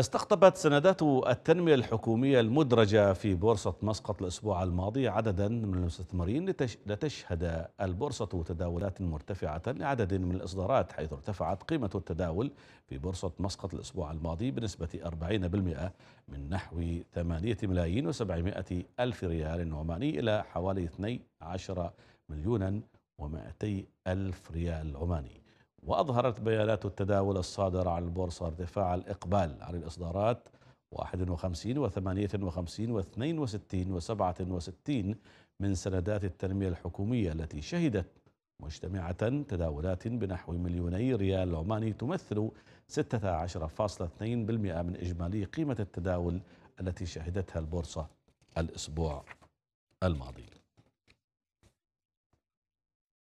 استقطبت سندات التنمية الحكومية المدرجة في بورصة مسقط الأسبوع الماضي عددا من المستثمرين لتشهد البورصة تداولات مرتفعة لعدد من الإصدارات حيث ارتفعت قيمة التداول في بورصة مسقط الأسبوع الماضي بنسبة 40% من نحو 8 ملايين و700 ألف ريال عماني إلى حوالي 12 مليونا و200 ألف ريال عماني وأظهرت بيانات التداول الصادرة عن البورصة ارتفاع الإقبال على الإصدارات 51 و 58 و 62 و 67 من سندات التنمية الحكومية التي شهدت مجتمعة تداولات بنحو مليوني ريال عماني تمثل 16.2% من إجمالي قيمة التداول التي شهدتها البورصة الأسبوع الماضي